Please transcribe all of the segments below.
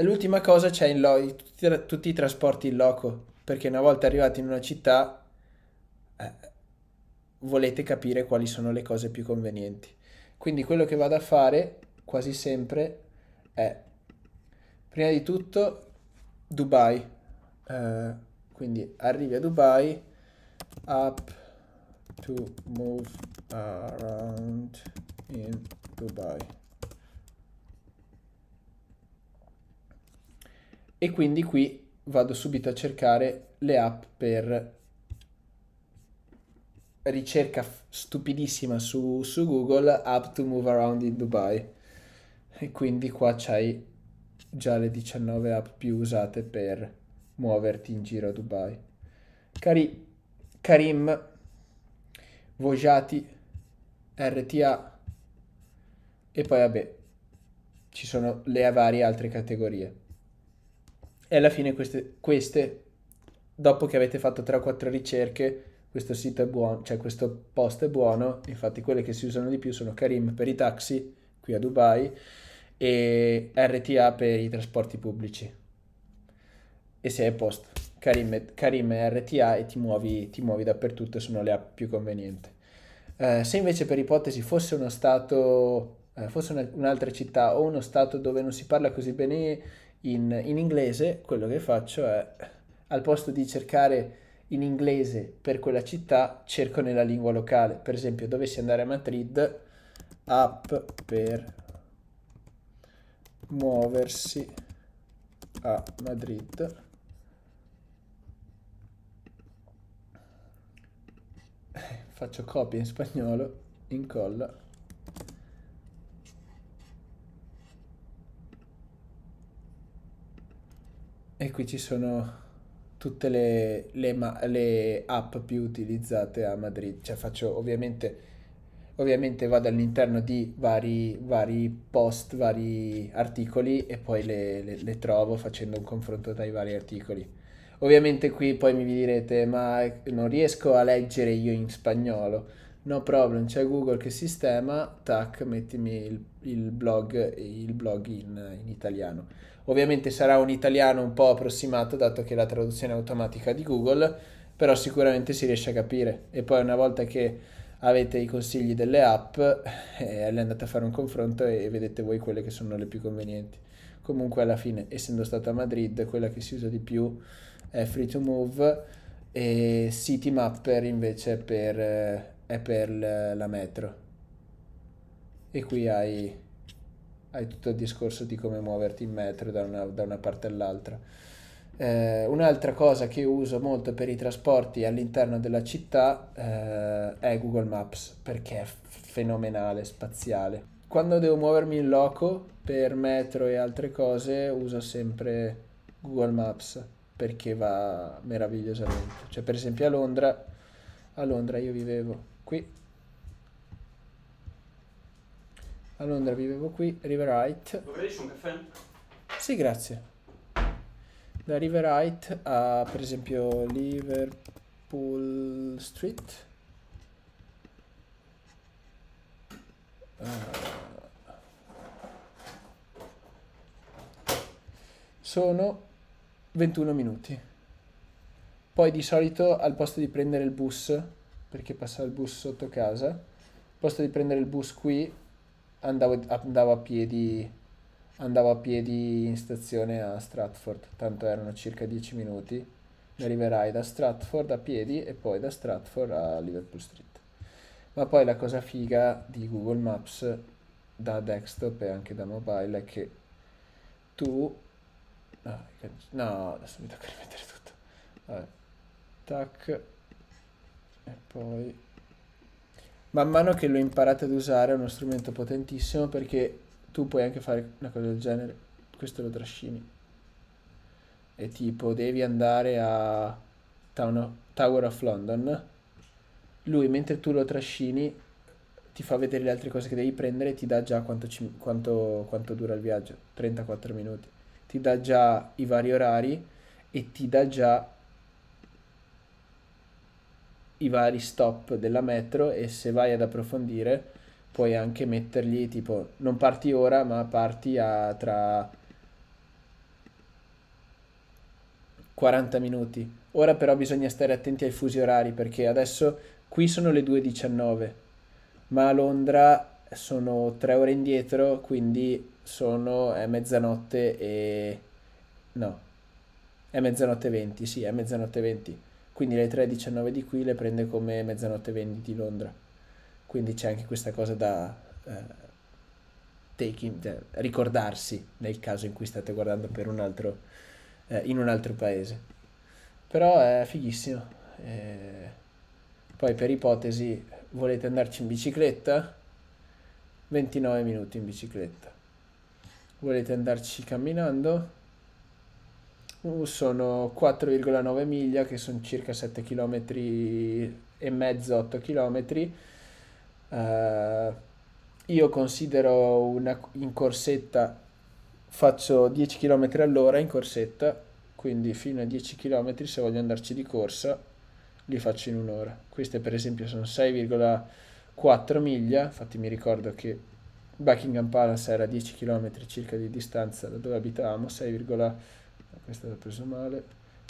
L'ultima cosa c'è in lo- tutti, tutti, i trasporti in loco, perché una volta arrivati in una città eh, volete capire quali sono le cose più convenienti. Quindi quello che vado a fare quasi sempre è prima di tutto Dubai. Eh, quindi arrivi a Dubai, up to move around in Dubai. e quindi qui vado subito a cercare le app per ricerca stupidissima su, su Google app to move around in Dubai e quindi qua c'hai già le 19 app più usate per muoverti in giro a Dubai Cari, Karim Vojati RTA e poi vabbè ci sono le varie altre categorie e alla fine queste, queste dopo che avete fatto 3 o 4 ricerche, questo sito è buono, cioè questo post è buono, infatti quelle che si usano di più sono Karim per i taxi qui a Dubai e RTA per i trasporti pubblici. E se hai post Karim, e, Karim e RTA e ti muovi, ti muovi dappertutto, sono le app più convenienti. Eh, se invece per ipotesi fosse uno stato, eh, fosse una, un'altra città o uno stato dove non si parla così bene in, in inglese, quello che faccio è al posto di cercare in inglese per quella città, cerco nella lingua locale. Per esempio, dovessi andare a Madrid, app per muoversi a Madrid. Faccio copia in spagnolo, incolla E qui ci sono tutte le, le, le app più utilizzate a Madrid. Cioè faccio ovviamente ovviamente vado all'interno di vari, vari, post, vari articoli e poi le, le, le, trovo facendo un confronto tra i vari articoli. Ovviamente qui poi mi direte ma non riesco a leggere io in spagnolo no problem, c'è Google che sistema, tac, mettimi il, il blog, il blog in, in, italiano. Ovviamente sarà un italiano un po' approssimato, dato che è la traduzione automatica di Google, però sicuramente si riesce a capire. E poi una volta che avete i consigli delle app, eh, le andate a fare un confronto e vedete voi quelle che sono le più convenienti. Comunque alla fine, essendo stata a Madrid, quella che si usa di più è Free to Move e City Mapper invece per eh, è per la metro. E qui hai, hai tutto il discorso di come muoverti in metro da una, da una parte all'altra. Eh, un'altra cosa che uso molto per i trasporti all'interno della città eh, è Google Maps perché è fenomenale, spaziale. Quando devo muovermi in loco per metro e altre cose uso sempre Google Maps perché va meravigliosamente. Cioè per esempio a Londra, a Londra io vivevo qui a Londra vivevo qui Riverite vorrei un caffè? sì grazie da Riverite a per esempio Liverpool Street eh. sono 21 minuti poi di solito al posto di prendere il bus perché passava il bus sotto casa. Posto di prendere il bus qui, andavo, andavo a piedi andavo a piedi in stazione a Stratford, tanto erano circa 10 minuti. Arriverai da Stratford a piedi e poi da Stratford a Liverpool Street. Ma poi la cosa figa di Google Maps da desktop e anche da mobile è che tu no, adesso mi tocca rimettere tutto. Vabbè. Tac e poi... Man mano che lo imparate ad usare è uno strumento potentissimo perché tu puoi anche fare una cosa del genere. Questo lo trascini. E tipo, devi andare a Tower of London. Lui, mentre tu lo trascini, ti fa vedere le altre cose che devi prendere e ti dà già quanto, quanto, quanto dura il viaggio. 34 minuti. Ti dà già i vari orari e ti dà già i vari stop della metro e se vai ad approfondire puoi anche mettergli tipo non parti ora ma parti a tra 40 minuti. Ora però bisogna stare attenti ai fusi orari perché adesso qui sono le 2.19 ma a Londra sono tre ore indietro quindi sono è mezzanotte e no è mezzanotte 20 sì è mezzanotte 20 quindi le 3.19 di qui le prende come mezzanotte 20 di Londra. Quindi c'è anche questa cosa da, eh, taking, da ricordarsi nel caso in cui state guardando un altro, eh, in un altro paese. Però è fighissimo. Eh, poi per ipotesi volete andarci in bicicletta? 29 minuti in bicicletta. Volete andarci camminando? sono 4,9 miglia che sono circa 7 km e mezzo 8 km uh, io considero una in corsetta faccio 10 km all'ora in corsetta quindi fino a 10 km se voglio andarci di corsa li faccio in un'ora queste per esempio sono 6,4 miglia infatti mi ricordo che Buckingham Palace era 10 km circa di distanza da dove abitavamo 6,4 questo l'ho preso male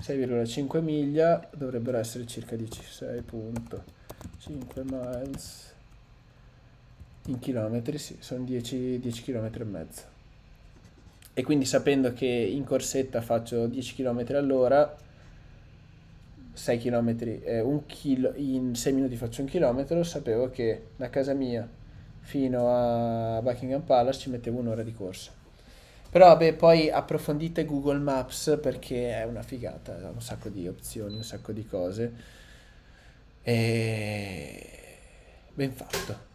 6,5 miglia dovrebbero essere circa 16.5 miles in chilometri sì, sono 10, 10 km e mezzo e quindi sapendo che in corsetta faccio 10 km all'ora 6 km eh, chilo, in 6 minuti faccio un chilometro sapevo che da casa mia fino a Buckingham Palace ci mettevo un'ora di corsa però vabbè, poi approfondite Google Maps perché è una figata, ha un sacco di opzioni, un sacco di cose. E ben fatto.